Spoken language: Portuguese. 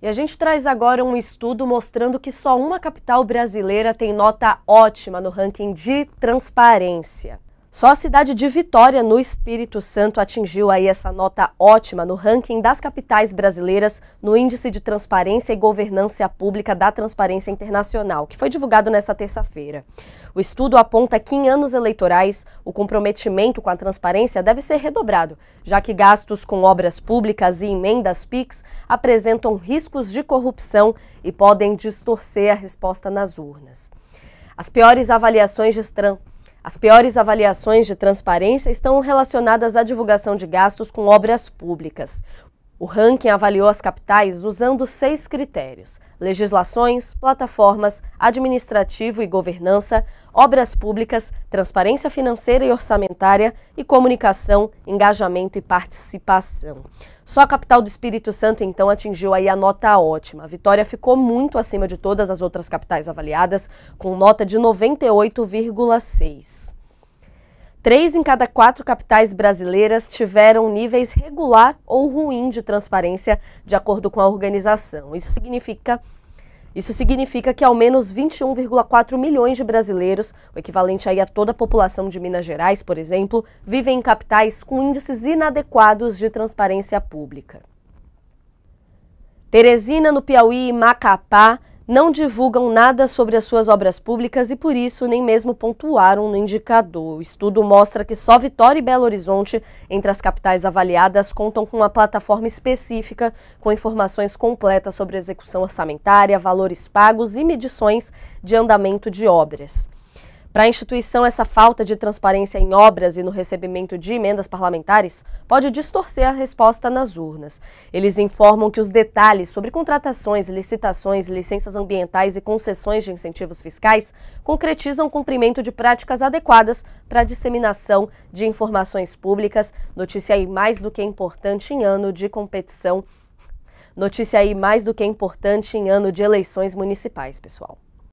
E a gente traz agora um estudo mostrando que só uma capital brasileira tem nota ótima no ranking de transparência. Só a cidade de Vitória, no Espírito Santo, atingiu aí essa nota ótima no ranking das capitais brasileiras no Índice de Transparência e Governança Pública da Transparência Internacional, que foi divulgado nesta terça-feira. O estudo aponta que em anos eleitorais, o comprometimento com a transparência deve ser redobrado, já que gastos com obras públicas e emendas PIX apresentam riscos de corrupção e podem distorcer a resposta nas urnas. As piores avaliações de, as piores avaliações de transparência estão relacionadas à divulgação de gastos com obras públicas. O ranking avaliou as capitais usando seis critérios: legislações, plataformas, administrativo e governança, obras públicas, transparência financeira e orçamentária e comunicação, engajamento e participação. Só a capital do Espírito Santo então atingiu aí a nota ótima. A Vitória ficou muito acima de todas as outras capitais avaliadas, com nota de 98,6. Três em cada quatro capitais brasileiras tiveram níveis regular ou ruim de transparência, de acordo com a organização. Isso significa isso significa que ao menos 21,4 milhões de brasileiros, o equivalente aí a toda a população de Minas Gerais, por exemplo, vivem em capitais com índices inadequados de transparência pública. Teresina, no Piauí e Macapá não divulgam nada sobre as suas obras públicas e, por isso, nem mesmo pontuaram no indicador. O estudo mostra que só Vitória e Belo Horizonte, entre as capitais avaliadas, contam com uma plataforma específica com informações completas sobre execução orçamentária, valores pagos e medições de andamento de obras. Para a instituição, essa falta de transparência em obras e no recebimento de emendas parlamentares pode distorcer a resposta nas urnas. Eles informam que os detalhes sobre contratações, licitações, licenças ambientais e concessões de incentivos fiscais concretizam o cumprimento de práticas adequadas para a disseminação de informações públicas, notícia aí mais do que importante em ano de competição. Notícia aí mais do que importante em ano de eleições municipais, pessoal.